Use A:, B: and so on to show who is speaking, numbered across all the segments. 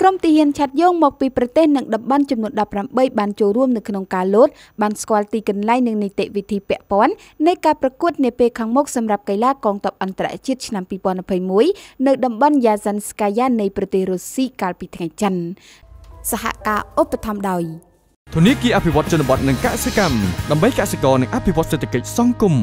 A: ក្រុមទាហានឆាត់យងមកពីប្រទេសនិងតំបន់ចំនួន18បានចូលរួមនៅក្នុងការលោតបានស្គាល់ទីកន្លែងនិងនីតិវិធីពាក់ព័ន្ធនៃការប្រកួតនាពេលខាងមុខសម្រាប់កីឡាកងទ័ពអន្តរជាតិឆ្នាំ2021នៅតំបន់ Yazanskaya នៃប្រទេសរុស្ស៊ីកាលពីថ្ងៃច័ន្ទសហការឧបត្ថម្ភដោយធនធានគីអភិវឌ្ឍជនបទនិងកសិកម្មដើម្បីកសិករនិងអភិវឌ្ឍសេដ្ឋកិច្ចសង្គម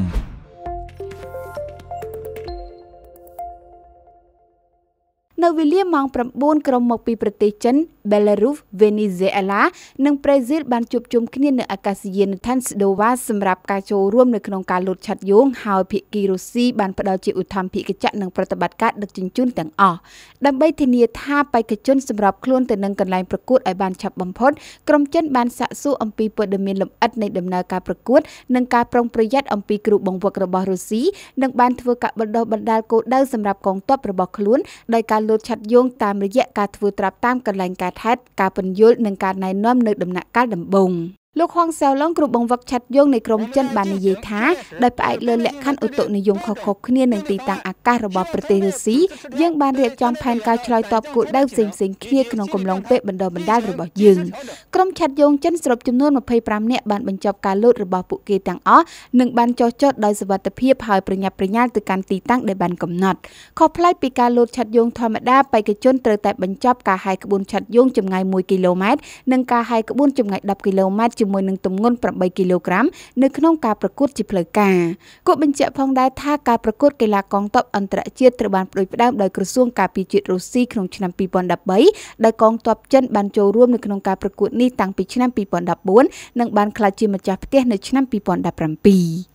A: នៅវេលាម៉ោង9ក្រុមមកពីប្រទេសចិន Belarus, Venezuela និង Brazil បានជួបជុំគ្នានៅអាកាសយានដ្ឋាន Sdova សម្រាប់ការចូលរួមនៅក្នុងការលោតឆាត់យងហើយភាគីរុស្ស៊ីបានផ្ដល់ជាឧទ្ធម្ភិកចៈនិងប្រតិបត្តិការដឹកជញ្ជូនទាំងអស់ដើម្បីធានាថាបេក្ខជនសម្របខ្លួនទៅនឹងកន្លែងប្រកួតឲ្យបានឆាប់បំផុតក្រុមចិនបានសាកសួរអំពីព័ត៌មានលម្អិតនៃដំណើរការប្រកួត និងការប្រុងប្រយ័ត្នអំពីគ្រូបង្វឹករបស់រុស្ស៊ីនិងបានធ្វើការបដិបត្តិបណ្ដាលគោលដៅសម្រាប់កងទ័ពរបស់ខ្លួនដោយការលោតឆាត់យងតាមរយៈការធ្វើត្រាប់តាមកន្លែងកើតហេតុការពន្យល់និងការណែនាំនៅដំណាក់កាលដំបូង។លោកហួងសាវឡុងគ្រូបង្វឹកឆាត់យងនៃក្រុមចិនបាននិយាយថាដោយផ្អែកលើលក្ខខណ្ឌឧតុនិយមខុសៗគ្នានឹងទីតាំងអាកាសរបស់ប្រទេសរុស្ស៊ីយើងបានរៀបចំផែនការឆ្លើយតបគោលដៅផ្សេងៗគ្នាក្នុងកំឡុងពេលបណ្ដុះបណ្ដាលរបស់យើងក្រុមឆាត់យងចិនសរុបចំនួន25នាក់បានបញ្ចប់ការលោតរបស់ពួកគេទាំងអស់និងបានចោះចតដោយសវត្ថិភាពហើយប្រញាប់ប្រញាល់ទៅកាន់ទីតាំងដែលបានកំណត់ខុសប្លែកពីការលោតឆាត់យងធម្មតាបេក្ខជនត្រូវតែបញ្ចប់ការហាយក្បួនឆាត់យងចម្ងាយ1គីឡូម៉ែត្រនិងការហាយក្បួនចម្ងាយ10គីឡូម៉ែត្រជាមួយនឹងទម្ងន់8គីឡូក្រាមនៅក្នុងការប្រកួតជាផ្លូវការគួរបញ្ជាក់ផងដែរថាការប្រកួត កីឡាកងទ័ពអន្តរជាតិត្រូវបានផ្ដួចផ្ដើមដោយក្រសួងការពារជាតិរុស្ស៊ីក្នុងឆ្នាំ2013ដោយកងទ័ពចិនបានចូលរួមនៅក្នុងការប្រកួតនេះតាំងពីឆ្នាំ2014និងបានក្លាយជាម្ចាស់ផ្ទះនៅឆ្នាំ2017